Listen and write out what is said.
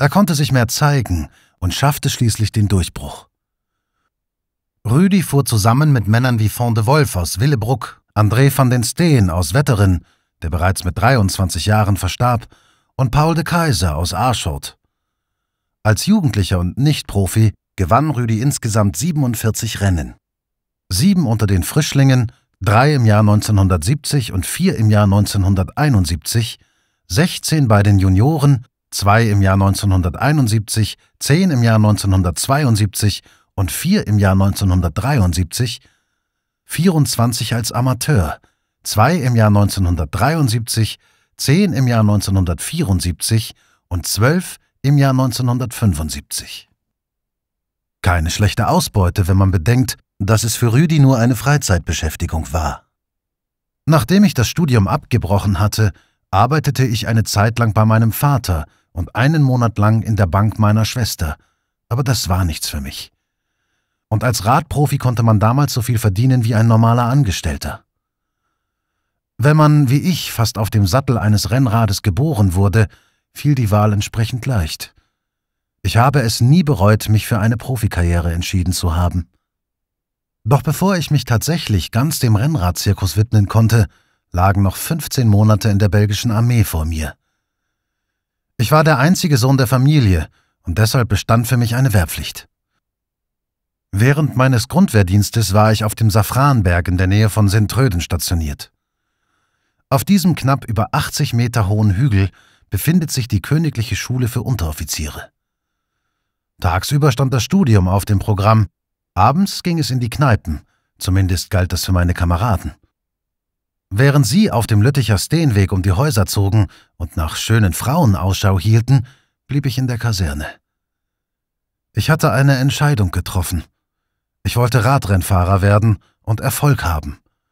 Er konnte sich mehr zeigen und schaffte schließlich den Durchbruch. Rüdi fuhr zusammen mit Männern wie Fond de Wolf aus Willebruck, André van den Steen aus Wetterin, der bereits mit 23 Jahren verstarb, und Paul de Kaiser aus Arschot. Als Jugendlicher und Nicht-Profi gewann Rüdi insgesamt 47 Rennen. Sieben unter den Frischlingen, drei im Jahr 1970 und vier im Jahr 1971, 16 bei den Junioren zwei im Jahr 1971, zehn im Jahr 1972 und vier im Jahr 1973, 24 als Amateur, zwei im Jahr 1973, zehn im Jahr 1974 und zwölf im Jahr 1975. Keine schlechte Ausbeute, wenn man bedenkt, dass es für Rüdi nur eine Freizeitbeschäftigung war. Nachdem ich das Studium abgebrochen hatte, arbeitete ich eine Zeit lang bei meinem Vater, und einen Monat lang in der Bank meiner Schwester, aber das war nichts für mich. Und als Radprofi konnte man damals so viel verdienen wie ein normaler Angestellter. Wenn man, wie ich, fast auf dem Sattel eines Rennrades geboren wurde, fiel die Wahl entsprechend leicht. Ich habe es nie bereut, mich für eine Profikarriere entschieden zu haben. Doch bevor ich mich tatsächlich ganz dem Rennradzirkus widmen konnte, lagen noch 15 Monate in der belgischen Armee vor mir. Ich war der einzige Sohn der Familie und deshalb bestand für mich eine Wehrpflicht. Während meines Grundwehrdienstes war ich auf dem Safranberg in der Nähe von Sintröden stationiert. Auf diesem knapp über 80 Meter hohen Hügel befindet sich die Königliche Schule für Unteroffiziere. Tagsüber stand das Studium auf dem Programm, abends ging es in die Kneipen, zumindest galt das für meine Kameraden. Während sie auf dem Lütticher Steenweg um die Häuser zogen und nach schönen Frauen Ausschau hielten, blieb ich in der Kaserne. Ich hatte eine Entscheidung getroffen. Ich wollte Radrennfahrer werden und Erfolg haben.